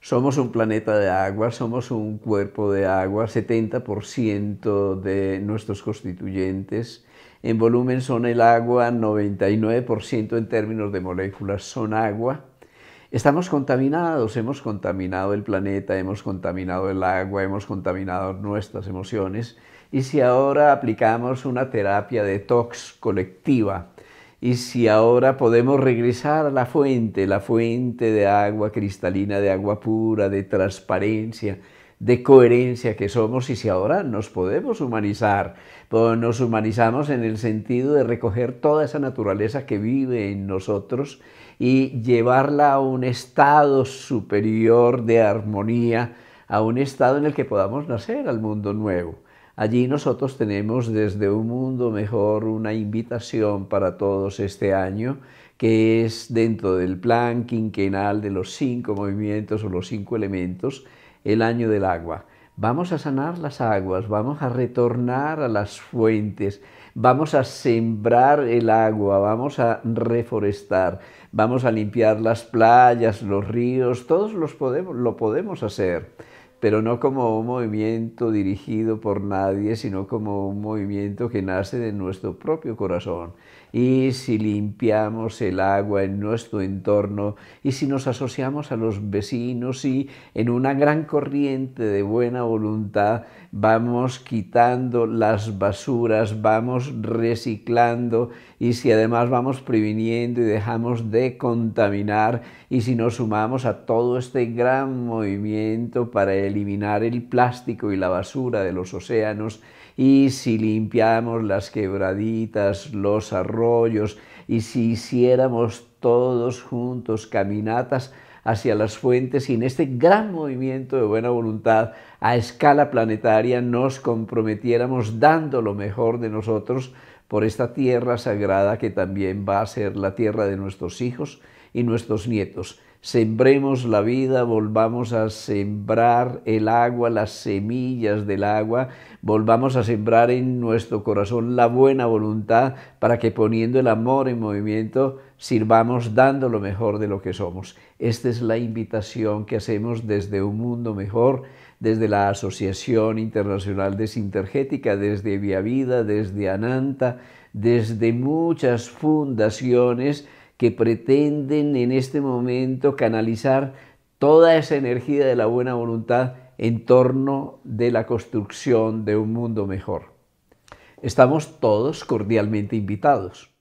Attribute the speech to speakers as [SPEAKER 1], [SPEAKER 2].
[SPEAKER 1] Somos un planeta de agua, somos un cuerpo de agua, 70% de nuestros constituyentes en volumen son el agua, 99% en términos de moléculas son agua. Estamos contaminados, hemos contaminado el planeta, hemos contaminado el agua, hemos contaminado nuestras emociones y si ahora aplicamos una terapia de tox colectiva, y si ahora podemos regresar a la fuente, la fuente de agua cristalina, de agua pura, de transparencia, de coherencia que somos y si ahora nos podemos humanizar, nos humanizamos en el sentido de recoger toda esa naturaleza que vive en nosotros y llevarla a un estado superior de armonía, a un estado en el que podamos nacer al mundo nuevo. Allí nosotros tenemos desde un mundo mejor una invitación para todos este año, que es dentro del plan quinquenal de los cinco movimientos o los cinco elementos, el año del agua. Vamos a sanar las aguas, vamos a retornar a las fuentes, vamos a sembrar el agua, vamos a reforestar, vamos a limpiar las playas, los ríos, todos los podemos, lo podemos hacer pero no como un movimiento dirigido por nadie, sino como un movimiento que nace de nuestro propio corazón y si limpiamos el agua en nuestro entorno y si nos asociamos a los vecinos y en una gran corriente de buena voluntad vamos quitando las basuras, vamos reciclando y si además vamos previniendo y dejamos de contaminar y si nos sumamos a todo este gran movimiento para eliminar el plástico y la basura de los océanos y si limpiamos las quebraditas, los arroyos, y si hiciéramos todos juntos caminatas hacia las fuentes y en este gran movimiento de buena voluntad a escala planetaria nos comprometiéramos dando lo mejor de nosotros por esta tierra sagrada que también va a ser la tierra de nuestros hijos y nuestros nietos. Sembremos la vida, volvamos a sembrar el agua, las semillas del agua, volvamos a sembrar en nuestro corazón la buena voluntad para que poniendo el amor en movimiento sirvamos dando lo mejor de lo que somos. Esta es la invitación que hacemos desde un mundo mejor, desde la Asociación Internacional de Sintergética, desde Via Vida, desde Ananta, desde muchas fundaciones que pretenden en este momento canalizar toda esa energía de la buena voluntad en torno de la construcción de un mundo mejor. Estamos todos cordialmente invitados.